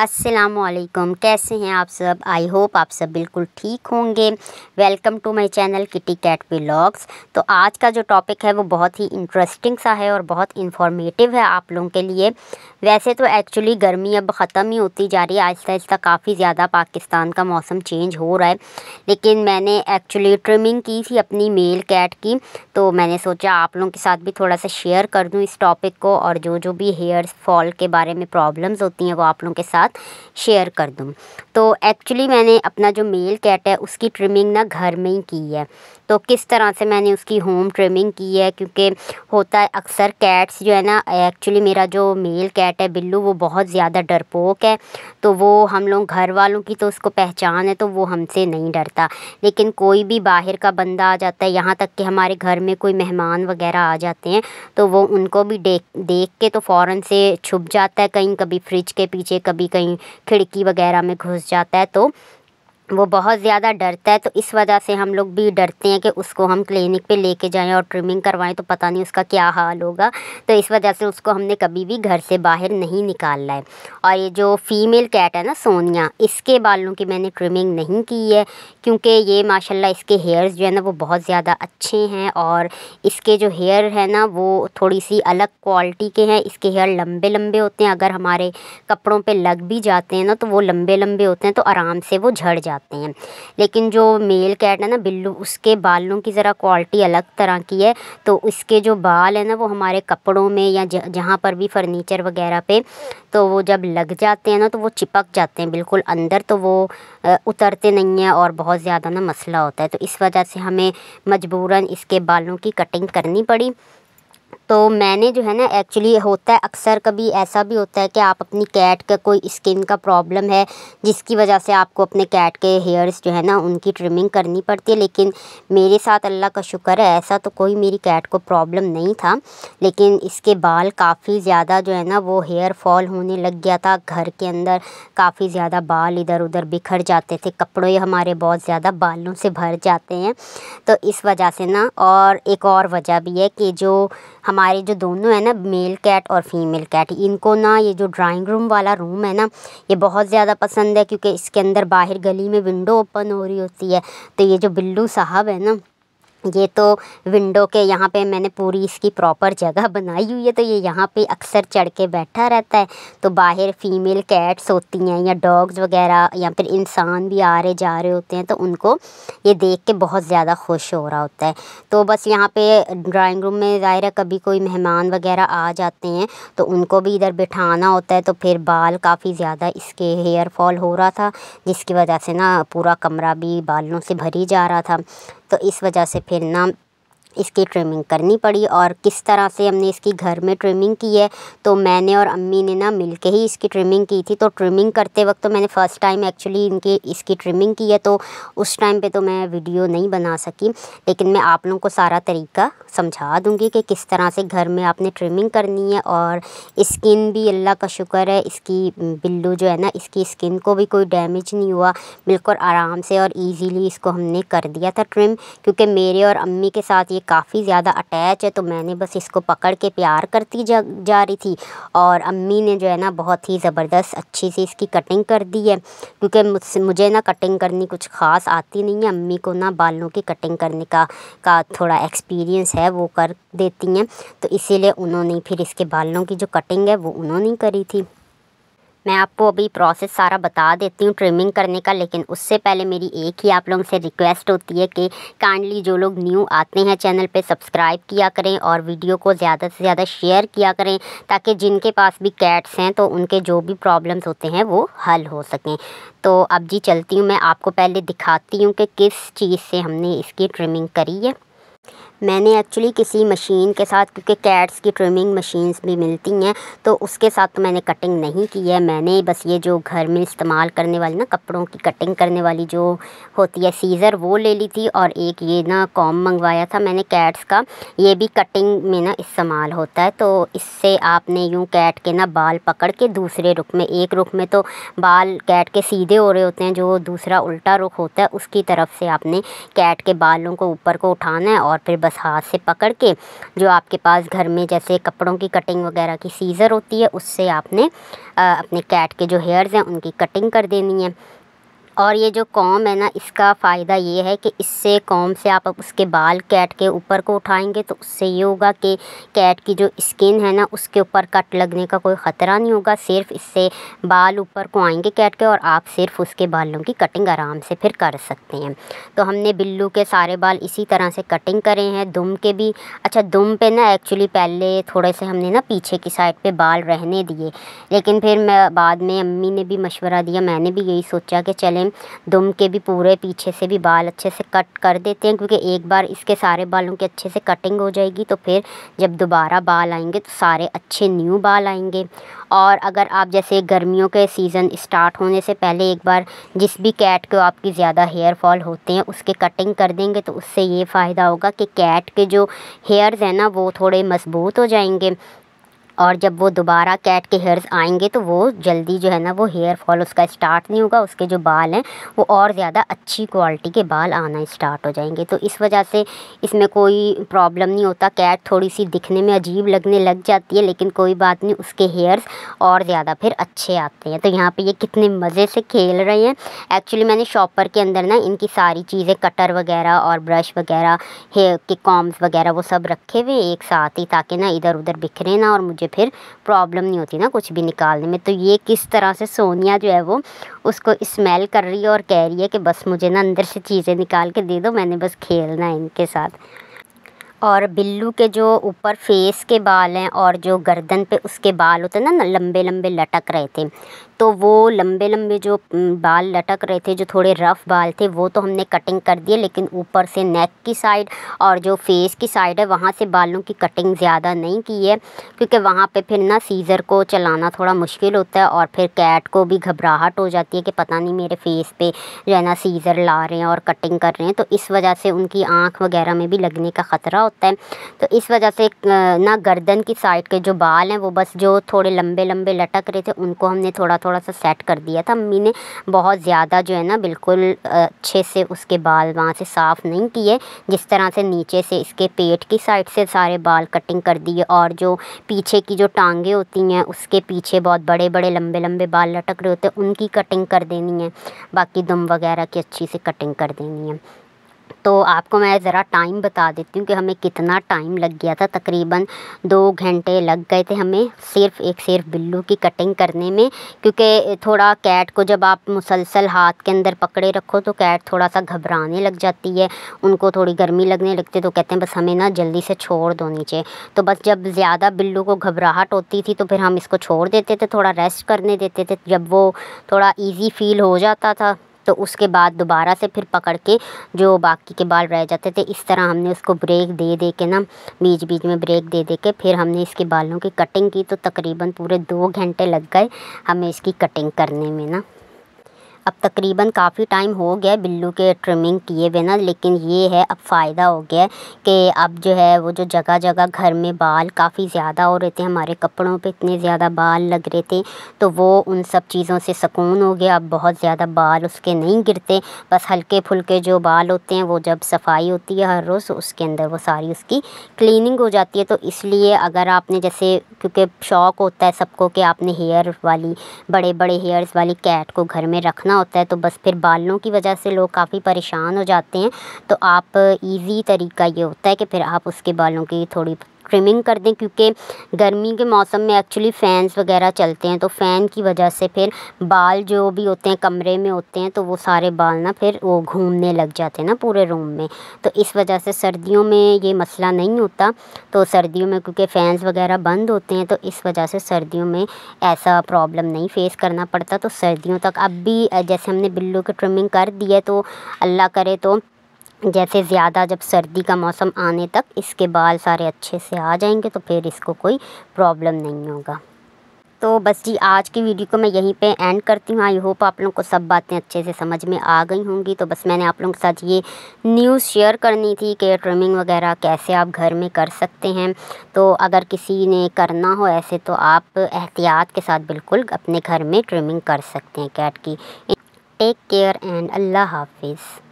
असलकम कैसे हैं आप सब आई होप आप सब बिल्कुल ठीक होंगे welcome to my channel kitty cat blogs तो आज का जो टॉपिक है वो बहुत ही इंटरेस्टिंग सा है और बहुत इन्फॉर्मेटिव है आप लोगों के लिए वैसे तो एक्चुअली गर्मी अब ख़त्म ही होती जा रही है आहिस्ता आहिस्ता काफ़ी ज़्यादा पाकिस्तान का मौसम चेंज हो रहा है लेकिन मैंने एक्चुअली ट्रिमिंग की थी अपनी मेल कैट की तो मैंने सोचा आप लोगों के साथ भी थोड़ा सा शेयर कर दूँ इस टॉपिक को और जो जो भी हेयर फॉल के बारे में प्रॉब्लम्स होती हैं वो आप लोगों के साथ साथ शेयर कर दूँ तो एक्चुअली मैंने अपना जो मेल कैट है उसकी ट्रिमिंग ना घर में ही की है तो किस तरह से मैंने उसकी होम ट्रिमिंग की है क्योंकि होता है अक्सर कैट्स जो है ना एक्चुअली मेरा जो मेल कैट है बिल्लू वो बहुत ज़्यादा डरपोक है तो वो हम लोग घर वालों की तो उसको पहचान है तो वो हमसे नहीं डरता लेकिन कोई भी बाहर का बंदा आ जाता है यहाँ तक कि हमारे घर में कोई मेहमान वगैरह आ जाते हैं तो वो उनको भी देख देख के तो फ़ौर से छुप जाता है कहीं कभी फ्रिज के पीछे कभी कहीं खिड़की वगैरह में घुस जाता है तो वो बहुत ज़्यादा डरता है तो इस वजह से हम लोग भी डरते हैं कि उसको हम क्लिनिक पे लेके जाएं और ट्रिमिंग करवाएं तो पता नहीं उसका क्या हाल होगा तो इस वजह से उसको हमने कभी भी घर से बाहर नहीं निकाला है और ये जो फीमेल कैट है ना सोनिया इसके बालों की मैंने ट्रिमिंग नहीं की है क्योंकि ये माशाल्लाह इसके हेयर्स जो है ना वो बहुत ज़्यादा अच्छे हैं और इसके जो हेयर है ना वो थोड़ी सी अलग क्वालिटी के हैं इसके हेयर लंबे लंबे होते हैं अगर हमारे कपड़ों पर लग भी जाते हैं ना तो वो लंबे लंबे होते हैं तो आराम से वो झड़ जाते जाते हैं लेकिन जो मेल कैट है ना बिल्लू उसके बालों की ज़रा क्वालिटी अलग तरह की है तो उसके जो बाल है ना वो हमारे कपड़ों में या जहाँ पर भी फर्नीचर वगैरह पे तो वो जब लग जाते हैं ना तो वो चिपक जाते हैं बिल्कुल अंदर तो वो उतरते नहीं हैं और बहुत ज़्यादा ना मसला होता है तो इस वजह से हमें मजबूरन इसके बालों की कटिंग करनी पड़ी तो मैंने जो है ना एक्चुअली होता है अक्सर कभी ऐसा भी होता है कि आप अपनी कैट का कोई स्किन का प्रॉब्लम है जिसकी वजह से आपको अपने कैट के हेयर्स जो है ना उनकी ट्रिमिंग करनी पड़ती है लेकिन मेरे साथ अल्लाह का शुक्र है ऐसा तो कोई मेरी कैट को प्रॉब्लम नहीं था लेकिन इसके बाल काफ़ी ज़्यादा जो है ना वो हेयर फॉल होने लग गया था घर के अंदर काफ़ी ज़्यादा बाल इधर उधर बिखर जाते थे कपड़े हमारे बहुत ज़्यादा बालों से भर जाते हैं तो इस वजह से ना और एक और वजह भी है कि जो हम हमारे जो दोनों है ना मेल कैट और फीमेल कैट इनको ना ये जो ड्राइंग रूम वाला रूम है ना ये बहुत ज़्यादा पसंद है क्योंकि इसके अंदर बाहर गली में विंडो ओपन हो रही होती है तो ये जो बिल्लू साहब है ना ये तो विंडो के यहाँ पे मैंने पूरी इसकी प्रॉपर जगह बनाई हुई है तो ये यहाँ पे अक्सर चढ़ के बैठा रहता है तो बाहर फीमेल कैट्स होती हैं या डॉग्स वगैरह या फिर इंसान भी आ रहे जा रहे होते हैं तो उनको ये देख के बहुत ज़्यादा खुश हो रहा होता है तो बस यहाँ पे ड्राइंग रूम में ज़ाहिर है कभी कोई मेहमान वगैरह आ जाते हैं तो उनको भी इधर बिठाना होता है तो फिर बाल काफ़ी ज़्यादा इसके हेयर फॉल हो रहा था जिसकी वजह से ना पूरा कमरा भी बालों से भरी जा रहा था तो इस वजह से फिर नाम इसकी ट्रिमिंग करनी पड़ी और किस तरह से हमने इसकी घर में ट्रिमिंग की है तो मैंने और अम्मी ने ना मिल के ही इसकी ट्रिमिंग की थी तो ट्रिमिंग करते वक्त तो मैंने फ़र्स्ट टाइम एक्चुअली इनकी इसकी ट्रिमिंग की है तो उस टाइम पे तो मैं वीडियो नहीं बना सकी लेकिन मैं आप लोगों को सारा तरीका समझा दूँगी कि किस तरह से घर में आपने ट्रिमिंग करनी है और स्किन भी अल्लाह का शुक्र है इसकी बिल्लू जो है ना इसकी स्किन को भी कोई डैमेज नहीं हुआ बिल्कुल आराम से और ईज़िली इसको हमने कर दिया था ट्रिम क्योंकि मेरे और अम्मी के साथ ये काफ़ी ज़्यादा अटैच है तो मैंने बस इसको पकड़ के प्यार करती जा जा रही थी और अम्मी ने जो है ना बहुत ही ज़बरदस्त अच्छी सी इसकी कटिंग कर दी है क्योंकि मुझसे मुझे ना कटिंग करनी कुछ ख़ास आती नहीं है अम्मी को ना बालों की कटिंग करने का का थोड़ा एक्सपीरियंस है वो कर देती हैं तो इसीलिए उन्होंने फिर इसके बालों की जो कटिंग है वो उन्होंने करी थी मैं आपको अभी प्रोसेस सारा बता देती हूँ ट्रिमिंग करने का लेकिन उससे पहले मेरी एक ही आप लोगों से रिक्वेस्ट होती है कि काइंडली जो लोग न्यू आते हैं चैनल पे सब्सक्राइब किया करें और वीडियो को ज़्यादा से ज़्यादा शेयर किया करें ताकि जिनके पास भी कैट्स हैं तो उनके जो भी प्रॉब्लम्स होते हैं वो हल हो सकें तो अब जी चलती हूँ मैं आपको पहले दिखाती हूँ कि किस चीज़ से हमने इसकी ट्रिमिंग करी है मैंने एक्चुअली किसी मशीन के साथ क्योंकि कैट्स की ट्रिमिंग मशीन्स भी मिलती हैं तो उसके साथ तो मैंने कटिंग नहीं की है मैंने बस ये जो घर में इस्तेमाल करने वाली ना कपड़ों की कटिंग करने वाली जो होती है सीज़र वो ले ली थी और एक ये ना कॉम मंगवाया था मैंने कैट्स का ये भी कटिंग में ना इस्तेमाल होता है तो इससे आपने यूँ कैट के ना बाल पकड़ के दूसरे रुख में एक रुख में तो बाल कैट के सीधे हो रहे होते हैं जो दूसरा उल्टा रुख होता है उसकी तरफ से आपने कैट के बालों को ऊपर को उठाना है और फिर बस बस हाथ से पकड़ के जो आपके पास घर में जैसे कपड़ों की कटिंग वगैरह की सीज़र होती है उससे आपने अपने कैट के जो हेयर्स हैं उनकी कटिंग कर देनी है और ये जो कॉम है ना इसका फ़ायदा ये है कि इससे कॉम से आप उसके बाल कैट के ऊपर को उठाएंगे तो उससे ये होगा कि कैट की जो स्किन है ना उसके ऊपर कट लगने का कोई ख़तरा नहीं होगा सिर्फ इससे बाल ऊपर को आएंगे कैट के और आप सिर्फ उसके बालों की कटिंग आराम से फिर कर सकते हैं तो हमने बिल्लू के सारे बाल इसी तरह से कटिंग करे हैं दुम के भी अच्छा दुम पर ना एक्चुअली पहले थोड़े से हमने ना पीछे की साइड पर बाल रहने दिए लेकिन फिर मैं बाद में अम्मी ने भी मशवरा दिया मैंने भी यही सोचा कि चले हैं दुम के भी पूरे पीछे से भी बाल अच्छे से कट कर देते हैं क्योंकि एक बार इसके सारे बालों की अच्छे से कटिंग हो जाएगी तो फिर जब दोबारा बाल आएंगे तो सारे अच्छे न्यू बाल आएंगे और अगर आप जैसे गर्मियों के सीज़न स्टार्ट होने से पहले एक बार जिस भी कैट को आपकी ज़्यादा हेयर फॉल होते हैं उसके कटिंग कर देंगे तो उससे ये फ़ायदा होगा कि कैट के जो हेयर्स हैं ना वो थोड़े मजबूत हो जाएंगे और जब वो दोबारा कैट के हेयर्स आएंगे तो वो जल्दी जो है ना वो हेयर फॉल उसका स्टार्ट नहीं होगा उसके जो बाल हैं वो और ज़्यादा अच्छी क्वालिटी के बाल आना स्टार्ट हो जाएंगे तो इस वजह से इसमें कोई प्रॉब्लम नहीं होता कैट थोड़ी सी दिखने में अजीब लगने लग जाती है लेकिन कोई बात नहीं उसके हेयर्स और ज़्यादा फिर अच्छे आते हैं तो यहाँ पर ये कितने मज़े से खेल रहे हैं एक्चुअली मैंने शॉपर के अंदर ना इनकी सारी चीज़ें कटर वगैरह और ब्रश वगैरह हेयर के कॉम्स वगैरह वो सब रखे हुए एक साथ ही ताकि ना इधर उधर बिखरे ना और मुझे के फिर प्रॉब्लम नहीं होती ना कुछ भी निकालने में तो ये किस तरह से सोनिया जो है वो उसको स्मेल कर रही है और कह रही है कि बस मुझे ना अंदर से चीज़ें निकाल के दे दो मैंने बस खेलना है इनके साथ और बिल्लू के जो ऊपर फेस के बाल हैं और जो गर्दन पे उसके बाल होते हैं ना लंबे लंबे लटक रहे थे तो वो लम्बे लम्बे जो बाल लटक रहे थे जो थोड़े रफ़ बाल थे वो तो हमने कटिंग कर दिए लेकिन ऊपर से नेक की साइड और जो फ़ेस की साइड है वहाँ से बालों की कटिंग ज़्यादा नहीं की है क्योंकि वहाँ पे फिर ना सीज़र को चलाना थोड़ा मुश्किल होता है और फिर कैट को भी घबराहट हो जाती है कि पता नहीं मेरे फेस पर जो है ना सीज़र ला रहे हैं और कटिंग कर रहे हैं तो इस वजह से उनकी आँख वगैरह में भी लगने का ख़तरा होता है तो इस वजह से ना गर्दन की साइड के जो बाल हैं वो बस जो थोड़े लम्बे लम्बे लटक रहे थे उनको हमने थोड़ा थोड़ा थोड़ा सा सेट कर दिया था अम्मी ने बहुत ज़्यादा जो है ना बिल्कुल अच्छे से उसके बाल वहाँ से साफ़ नहीं किए जिस तरह से नीचे से इसके पेट की साइड से सारे बाल कटिंग कर दिए और जो पीछे की जो टांगे होती हैं उसके पीछे बहुत बड़े बड़े लंबे लंबे बाल लटक रहे होते हैं उनकी कटिंग कर देनी है बाकी दम वगैरह की अच्छी से कटिंग कर देनी है तो आपको मैं ज़रा टाइम बता देती हूँ कि हमें कितना टाइम लग गया था तकरीबन दो घंटे लग गए थे हमें सिर्फ़ एक सिर्फ बिल्लू की कटिंग करने में क्योंकि थोड़ा कैट को जब आप मुसलसल हाथ के अंदर पकड़े रखो तो कैट थोड़ा सा घबराने लग जाती है उनको थोड़ी गर्मी लगने लगती है तो कहते हैं बस हमें ना जल्दी से छोड़ दो नीचे तो बस जब ज़्यादा बिल्लू को घबराहट होती थी तो फिर हम इसको छोड़ देते थे थोड़ा रेस्ट करने देते थे जब वो थोड़ा ईजी फील हो जाता था तो उसके बाद दोबारा से फिर पकड़ के जो बाकी के बाल रह जाते थे इस तरह हमने उसको ब्रेक दे दे के ना बीच बीच में ब्रेक दे दे के फिर हमने इसके बालों की कटिंग की तो तकरीबन पूरे दो घंटे लग गए हमें इसकी कटिंग करने में ना अब तकरीबन काफ़ी टाइम हो गया बिल्लू के ट्रिमिंग किए हुए ना लेकिन ये है अब फ़ायदा हो गया कि अब जो है वो जो जगह जगह घर में बाल काफ़ी ज़्यादा हो रहे थे हमारे कपड़ों पे इतने ज़्यादा बाल लग रहे थे तो वो उन सब चीज़ों से सुकून हो गया अब बहुत ज़्यादा बाल उसके नहीं गिरते बस हल्के फुलके जो बाल होते हैं वो जब सफाई होती है हर रोज़ तो उसके अंदर वो सारी उसकी क्लिनिंग हो जाती है तो इसलिए अगर आपने जैसे क्योंकि शौक़ होता है सबको कि आपने हेयर वाली बड़े बड़े हेयर्स वाली कैट को घर में रखना करना होता है तो बस फिर बालों की वजह से लोग काफ़ी परेशान हो जाते हैं तो आप ईज़ी तरीका ये होता है कि फिर आप उसके बालों की थोड़ी ट्रिमिंग कर दें क्योंकि गर्मी के मौसम में एक्चुअली फ़ैन्स वगैरह चलते हैं तो फ़ैन की वजह से फिर बाल जो भी होते हैं कमरे में होते हैं तो वो सारे बाल ना फिर वो घूमने लग जाते हैं ना पूरे रूम में तो इस वजह से सर्दियों में ये मसला नहीं होता तो सर्दियों में क्योंकि फ़ैन्स वगैरह बंद होते हैं तो इस वजह से सर्दियों में ऐसा प्रॉब्लम नहीं फ़ेस करना पड़ता तो सर्दियों तक अब भी जैसे हमने बिल्लू की ट्रिमिंग कर दी है तो अल्लाह करे तो जैसे ज़्यादा जब सर्दी का मौसम आने तक इसके बाल सारे अच्छे से आ जाएंगे तो फिर इसको कोई प्रॉब्लम नहीं होगा तो बस जी आज की वीडियो को मैं यहीं पे एंड करती हूँ आई होप आप लोगों को सब बातें अच्छे से समझ में आ गई होंगी तो बस मैंने आप लोगों के साथ ये न्यूज़ शेयर करनी थी कि ट्रिमिंग वगैरह कैसे आप घर में कर सकते हैं तो अगर किसी ने करना हो ऐसे तो आप एहतियात के साथ बिल्कुल अपने घर में ट्रिमिंग कर सकते हैं कैट की टेक केयर एंड अल्लाह हाफिज़